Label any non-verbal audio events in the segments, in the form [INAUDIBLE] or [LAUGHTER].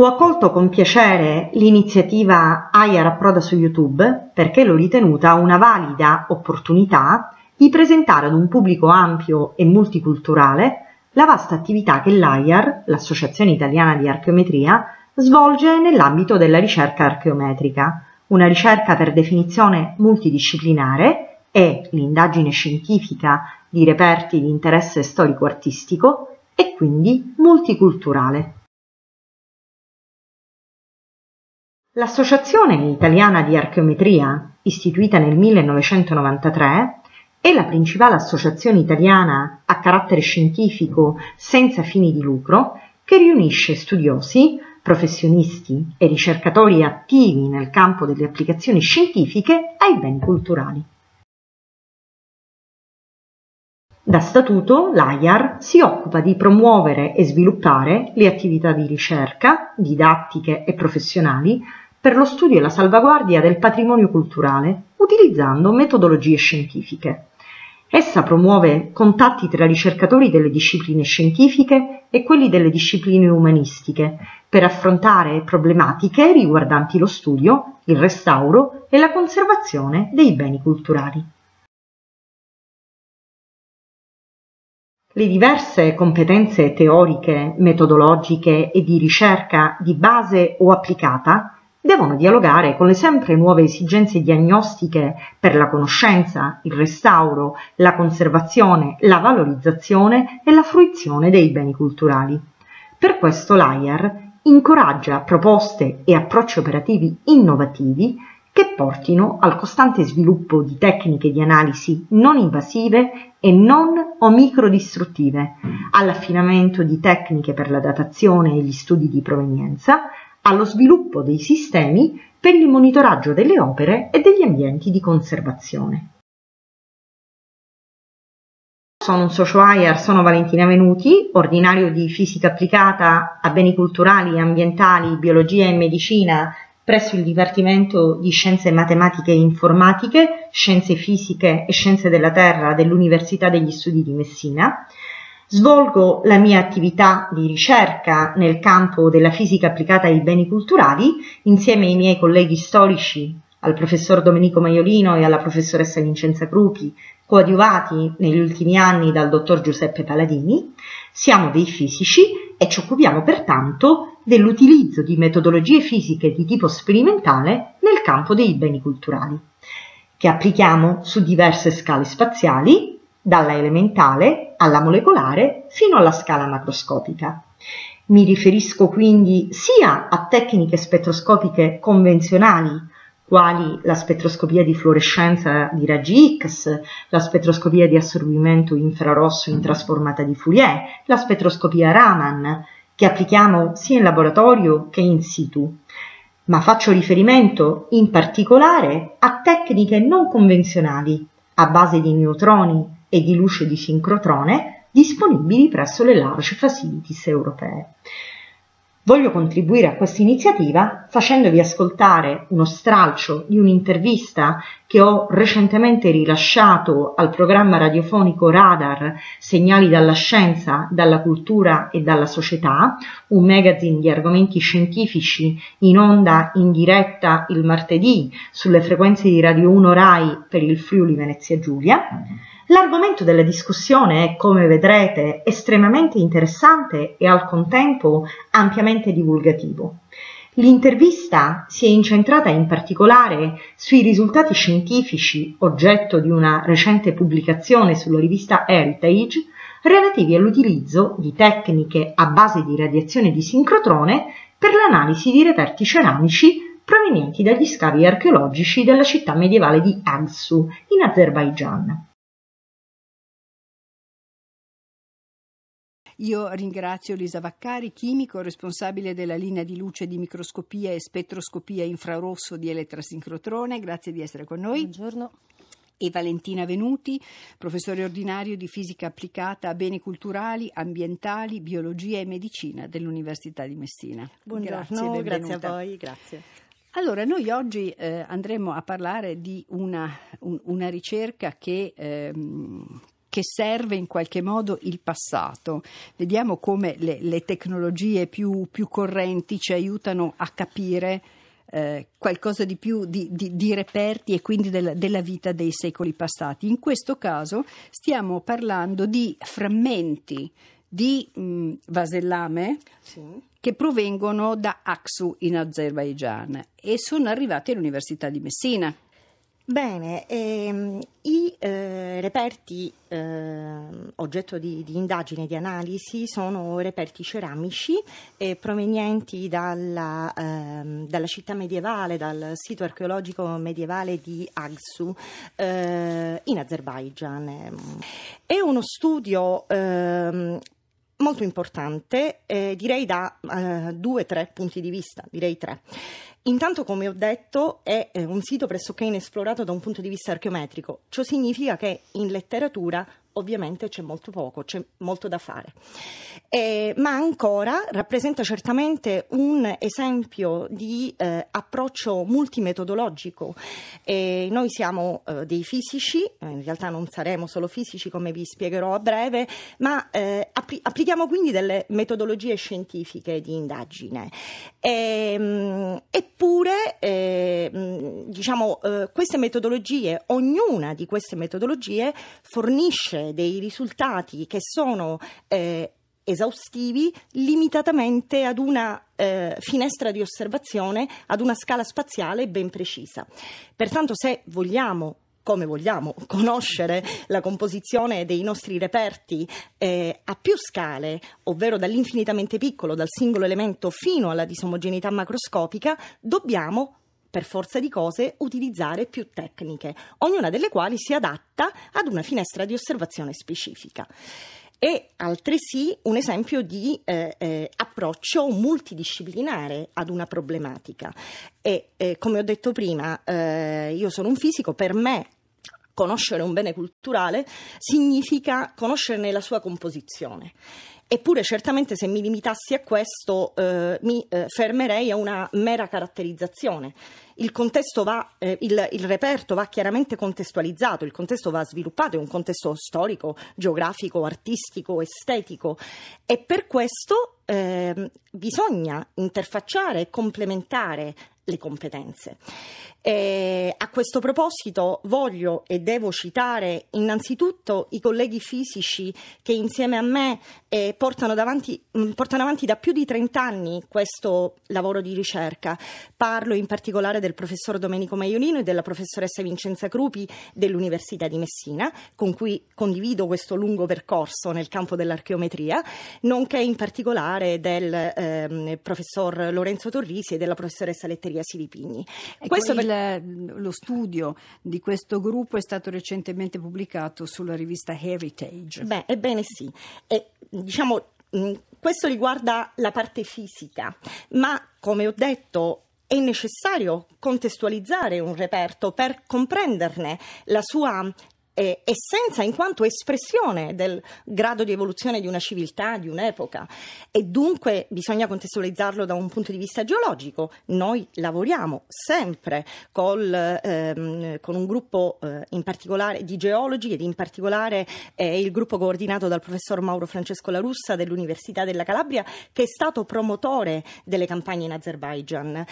Ho accolto con piacere l'iniziativa Aia Rapproda su YouTube perché l'ho ritenuta una valida opportunità di presentare ad un pubblico ampio e multiculturale la vasta attività che l'AIAR, l'Associazione Italiana di Archeometria, svolge nell'ambito della ricerca archeometrica, una ricerca per definizione multidisciplinare e l'indagine scientifica di reperti di interesse storico-artistico e quindi multiculturale. L'Associazione Italiana di Archeometria, istituita nel 1993, è la principale associazione italiana a carattere scientifico senza fini di lucro che riunisce studiosi, professionisti e ricercatori attivi nel campo delle applicazioni scientifiche ai beni culturali. Da statuto l'AIAR si occupa di promuovere e sviluppare le attività di ricerca, didattiche e professionali per lo studio e la salvaguardia del patrimonio culturale utilizzando metodologie scientifiche. Essa promuove contatti tra ricercatori delle discipline scientifiche e quelli delle discipline umanistiche per affrontare problematiche riguardanti lo studio, il restauro e la conservazione dei beni culturali. Le diverse competenze teoriche, metodologiche e di ricerca di base o applicata devono dialogare con le sempre nuove esigenze diagnostiche per la conoscenza, il restauro, la conservazione, la valorizzazione e la fruizione dei beni culturali. Per questo l'AIAR incoraggia proposte e approcci operativi innovativi che portino al costante sviluppo di tecniche di analisi non invasive e non o microdistruttive, mm. all'affinamento di tecniche per la datazione e gli studi di provenienza, allo sviluppo dei sistemi per il monitoraggio delle opere e degli ambienti di conservazione. Sono un socio IR, sono Valentina Venuti, ordinario di fisica applicata a beni culturali e ambientali, biologia e medicina presso il Dipartimento di Scienze Matematiche e Informatiche, Scienze Fisiche e Scienze della Terra dell'Università degli Studi di Messina Svolgo la mia attività di ricerca nel campo della fisica applicata ai beni culturali insieme ai miei colleghi storici, al professor Domenico Maiolino e alla professoressa Vincenza Crupi, coadiuvati negli ultimi anni dal dottor Giuseppe Paladini. Siamo dei fisici e ci occupiamo pertanto dell'utilizzo di metodologie fisiche di tipo sperimentale nel campo dei beni culturali, che applichiamo su diverse scale spaziali dalla elementale alla molecolare fino alla scala macroscopica. Mi riferisco quindi sia a tecniche spettroscopiche convenzionali, quali la spettroscopia di fluorescenza di raggi X, la spettroscopia di assorbimento infrarosso in trasformata di Fourier, la spettroscopia Raman, che applichiamo sia in laboratorio che in situ, ma faccio riferimento in particolare a tecniche non convenzionali, a base di neutroni, e di luce di sincrotrone disponibili presso le large facilities europee. Voglio contribuire a questa iniziativa facendovi ascoltare uno stralcio di un'intervista che ho recentemente rilasciato al programma radiofonico Radar Segnali dalla scienza, dalla cultura e dalla società, un magazine di argomenti scientifici in onda in diretta il martedì sulle frequenze di Radio 1 RAI per il Friuli Venezia Giulia. L'argomento della discussione è, come vedrete, estremamente interessante e al contempo ampiamente divulgativo. L'intervista si è incentrata in particolare sui risultati scientifici, oggetto di una recente pubblicazione sulla rivista Heritage, relativi all'utilizzo di tecniche a base di radiazione di sincrotrone per l'analisi di reperti ceramici provenienti dagli scavi archeologici della città medievale di Agsu, in Azerbaigian. Io ringrazio Lisa Vaccari, chimico responsabile della linea di luce di microscopia e spettroscopia infrarosso di elettrasincrotrone. Grazie di essere con noi. Buongiorno e Valentina Venuti, professore ordinario di fisica applicata a beni culturali, ambientali, biologia e medicina dell'Università di Messina. Buongiorno, grazie, grazie a voi, grazie. Allora, noi oggi eh, andremo a parlare di una, un, una ricerca che ehm, che serve in qualche modo il passato. Vediamo come le, le tecnologie più, più, correnti ci aiutano a capire eh, qualcosa di più di, di, di, reperti e quindi della, della vita dei secoli passati. In questo caso stiamo parlando di frammenti di mh, vasellame sì. che provengono da Aksu in Azerbaijan e sono arrivati all'Università di Messina. Bene, ehm, i eh, reperti eh, oggetto di, di, indagine e di analisi sono reperti ceramici eh, provenienti dalla, ehm, dalla, città medievale, dal sito archeologico medievale di Agsu eh, in Azerbaigian. È uno studio ehm, molto importante, eh, direi da eh, due o tre punti di vista, direi tre. Intanto, come ho detto, è eh, un sito pressoché inesplorato da un punto di vista archeometrico. Ciò significa che in letteratura ovviamente c'è molto poco, c'è molto da fare. Eh, ma ancora rappresenta certamente un esempio di eh, approccio multimetodologico. Eh, noi siamo eh, dei fisici, eh, in realtà non saremo solo fisici come vi spiegherò a breve, ma eh, appri- applichiamo quindi delle metodologie scientifiche di indagine. Ehm, eppure, ehm, diciamo, queste metodologie, ognuna di queste metodologie fornisce ottenere dei risultati che sono eh, esaustivi limitatamente ad una eh, finestra di osservazione, ad una scala spaziale ben precisa. Pertanto se vogliamo come vogliamo [LAUGHS] conoscere la composizione dei nostri reperti eh, a più scale, ovvero dall'infinitamente piccolo, dal singolo elemento fino alla disomogeneità macroscopica, dobbiamo per forza di cose, utilizzare più tecniche, ognuna delle quali si adatta ad una finestra di osservazione specifica È altresì un esempio di eh, eh, approccio multidisciplinare ad una problematica. E eh, come ho detto prima, eh, io sono un fisico, per me conoscere un bene culturale significa conoscerne la sua composizione Eppure certamente se mi limitassi a questo eh, mi eh, fermerei a una mera caratterizzazione il contesto va, eh, il, il, reperto va chiaramente contestualizzato, il contesto va sviluppato, è un contesto storico, geografico, artistico, estetico e per questo eh, bisogna interfacciare e complementare le competenze. Eh, a questo proposito voglio e devo citare innanzitutto i colleghi fisici che insieme a me eh, portano, davanti, mm, portano avanti da più di 30 anni questo lavoro di ricerca. Parlo in particolare del del professor Domenico Maiolino e della professoressa Vincenza Crupi dell'Università di Messina, con cui condivido questo lungo percorso nel campo dell'archeometria, nonché in particolare del eh, professor Lorenzo Torrisi e della professoressa Letteria Silipigni. Ecco, per... lo studio di questo gruppo è stato recentemente pubblicato sulla rivista Heritage. Beh, ebbene sì. E, diciamo, questo riguarda la parte fisica, ma come ho detto è necessario contestualizzare un reperto per comprenderne la sua e essenza in quanto espressione del grado di evoluzione di una civiltà, di un'epoca e dunque bisogna contestualizzarlo da un punto di vista geologico. Noi lavoriamo sempre col, ehm, con un gruppo eh, in particolare di geologi ed in particolare eh, il gruppo coordinato dal professor Mauro Francesco La Russa dell'Università della Calabria che è stato promotore delle campagne in Azerbaijan e,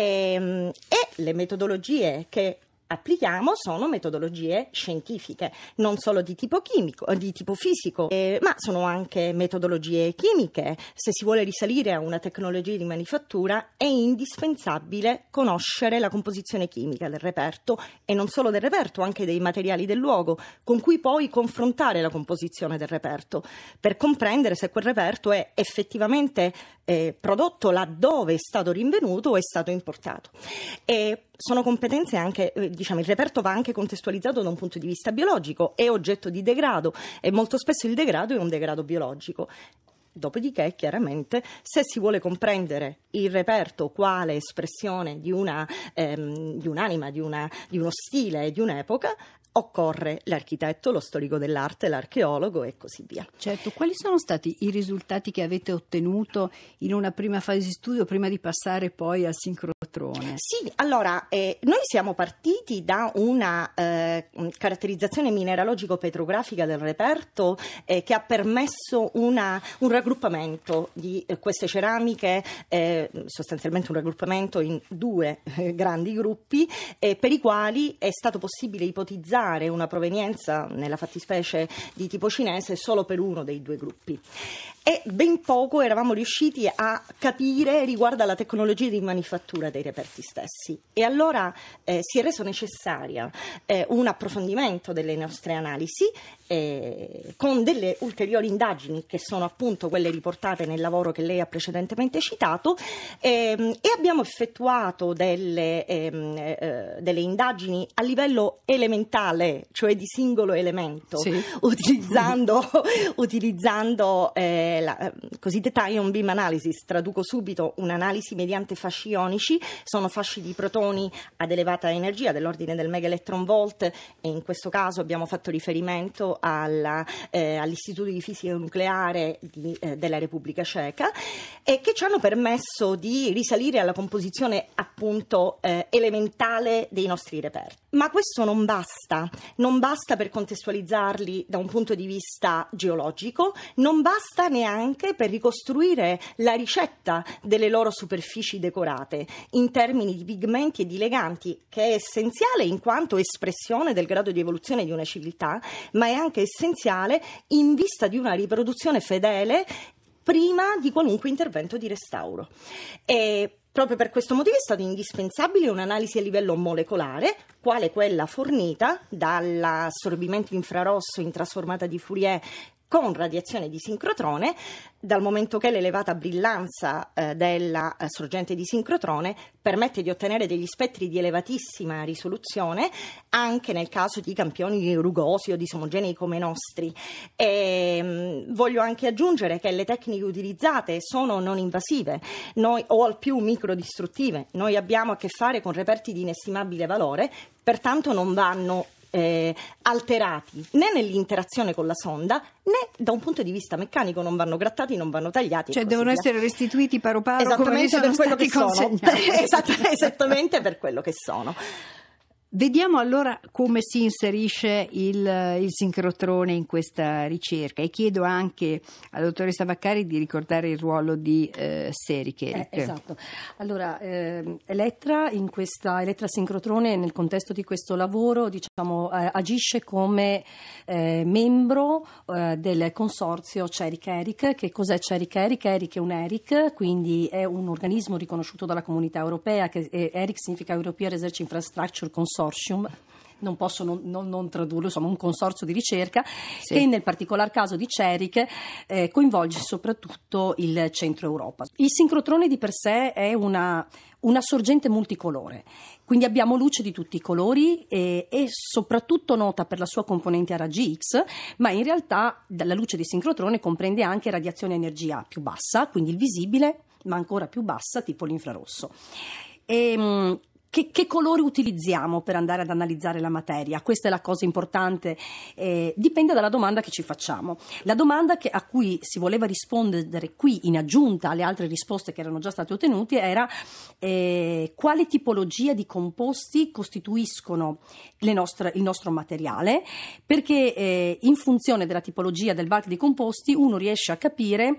ehm, e le metodologie che applichiamo sono metodologie scientifiche, non solo di tipo chimico, eh, di tipo fisico, eh, ma sono anche metodologie chimiche. Se si vuole risalire a una tecnologia di manifattura è indispensabile conoscere la composizione chimica del reperto e non solo del reperto, anche dei materiali del luogo, con cui poi confrontare la composizione del reperto, per comprendere se quel reperto è effettivamente eh, prodotto laddove è stato rinvenuto o è stato importato. E sono competenze anche, eh, diciamo, il reperto va anche contestualizzato da un punto di vista biologico, è oggetto di degrado e molto spesso il degrado è un degrado biologico. Dopodiché, chiaramente, se si vuole comprendere il reperto quale espressione di, una, ehm, di un'anima, di, una, di, uno stile, di un'epoca, occorre l'architetto, lo storico dell'arte, l'archeologo e così via. Certo, quali sono stati i risultati che avete ottenuto in una prima fase di studio prima di passare poi al sincrotrone? Sì, allora eh, noi siamo partiti da una eh, caratterizzazione mineralogico-petrografica del reperto eh, che ha permesso una, un raggruppamento di eh, queste ceramiche, eh, sostanzialmente un raggruppamento in due eh, grandi gruppi per i quali è stato possibile ipotizzare accertare una provenienza, nella fattispecie di tipo cinese, solo per uno dei due gruppi. E ben poco eravamo riusciti a capire riguardo alla tecnologia di manifattura dei reperti stessi. E allora eh, si è reso necessaria eh, un approfondimento delle nostre analisi eh, con delle ulteriori indagini che sono appunto quelle riportate nel lavoro che lei ha precedentemente citato ehm, e abbiamo effettuato delle, ehm, eh, delle indagini a livello elementare globale, cioè di singolo elemento, sì. utilizzando, [LAUGHS] utilizzando eh, la eh, cosiddetta ion beam analysis, traduco subito un'analisi mediante fasci ionici, sono fasci di protoni ad elevata energia dell'ordine del mega electron volt e in questo caso abbiamo fatto riferimento alla, eh, all'Istituto di Fisica Nucleare di, eh, della Repubblica Ceca e che ci hanno permesso di risalire alla composizione appunto eh, elementale dei nostri reperti. Ma questo non basta terra. Non basta per contestualizzarli da un punto di vista geologico, non basta neanche per ricostruire la ricetta delle loro superfici decorate in termini di pigmenti e di leganti, che è essenziale in quanto espressione del grado di evoluzione di una civiltà, ma è anche essenziale in vista di una riproduzione fedele prima di qualunque intervento di restauro. E Proprio per questo motivo è stata indispensabile un'analisi a livello molecolare, quale quella fornita dall'assorbimento infrarosso in trasformata di Fourier con radiazione di sincrotrone, dal momento che l'elevata brillanza eh, della eh, sorgente di sincrotrone permette di ottenere degli spettri di elevatissima risoluzione anche nel caso di campioni rugosi o disomogenei come i nostri. E, ehm, mh, voglio anche aggiungere che le tecniche utilizzate sono non invasive noi, o al più microdistruttive. Noi abbiamo a che fare con reperti di inestimabile valore, pertanto non vanno eh, alterati né nell'interazione con la sonda né da un punto di vista meccanico non vanno grattati, non vanno tagliati. Cioè devono via. essere restituiti paro paro esattamente come sono per quello che sono. [LAUGHS] esattamente per quello che sono. Vediamo allora come si inserisce il, il, sincrotrone in questa ricerca e chiedo anche alla dottoressa Vaccari di ricordare il ruolo di eh, Sericheric. Eh, esatto, allora eh, Elettra, in questa, Elettra Sincrotrone nel contesto di questo lavoro diciamo, eh, agisce come eh, membro eh, del consorzio Cericheric. Che cos'è Ceric Eric Eric è un ERIC, quindi è un organismo riconosciuto dalla comunità europea, che ERIC significa European Research Infrastructure Consortium consortium non posso non, non, non, tradurlo, insomma un consorzio di ricerca sì. che nel particolar caso di CERIC eh, coinvolge soprattutto il centro Europa. Il sincrotrone di per sé è una, una sorgente multicolore, quindi abbiamo luce di tutti i colori e, e, soprattutto nota per la sua componente a raggi X, ma in realtà la luce di sincrotrone comprende anche radiazione a energia più bassa, quindi il visibile, ma ancora più bassa, tipo l'infrarosso. E, ehm, che, che colore utilizziamo per andare ad analizzare la materia? Questa è la cosa importante, eh, dipende dalla domanda che ci facciamo. La domanda che, a cui si voleva rispondere qui in aggiunta alle altre risposte che erano già state ottenute era eh, quale tipologia di composti costituiscono nostre, il nostro materiale, perché eh, in funzione della tipologia del VAT di composti uno riesce a capire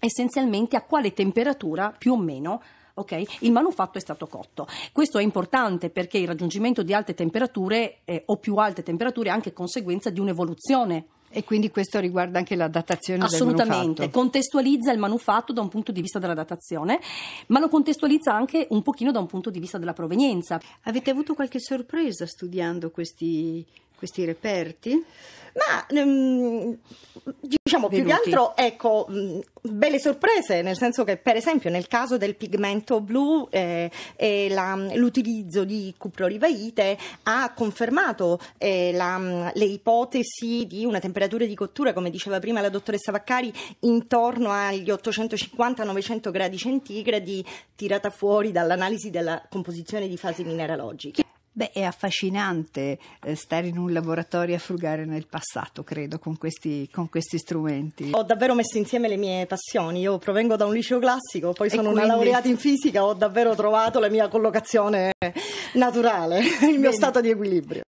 essenzialmente a quale temperatura più o meno ok? Il manufatto è stato cotto. Questo è importante perché il raggiungimento di alte temperature eh, o più alte temperature è anche conseguenza di un'evoluzione e quindi questo riguarda anche la datazione del manufatto? Assolutamente, contestualizza il manufatto da un punto di vista della datazione, ma lo contestualizza anche un pochino da un punto di vista della provenienza. Avete avuto qualche sorpresa studiando questi questi reperti? Ma um, diciamo più che altro, ecco, belle sorprese, nel senso che per esempio nel caso del pigmento blu eh, eh, la, l'utilizzo di cuprolivaite ha confermato eh, la, le ipotesi di una temperatura di cottura, come diceva prima la dottoressa Vaccari, intorno agli 850-900 gradi centigradi tirata fuori dall'analisi della composizione di fasi mineralogiche. Beh, è affascinante eh, stare in un laboratorio a frugare nel passato, credo, con questi, con questi, strumenti. Ho davvero messo insieme le mie passioni. Io provengo da un liceo classico, poi e sono quindi... una laureata in fisica, ho davvero trovato la mia collocazione naturale, [LAUGHS] il Bene. mio stato di equilibrio.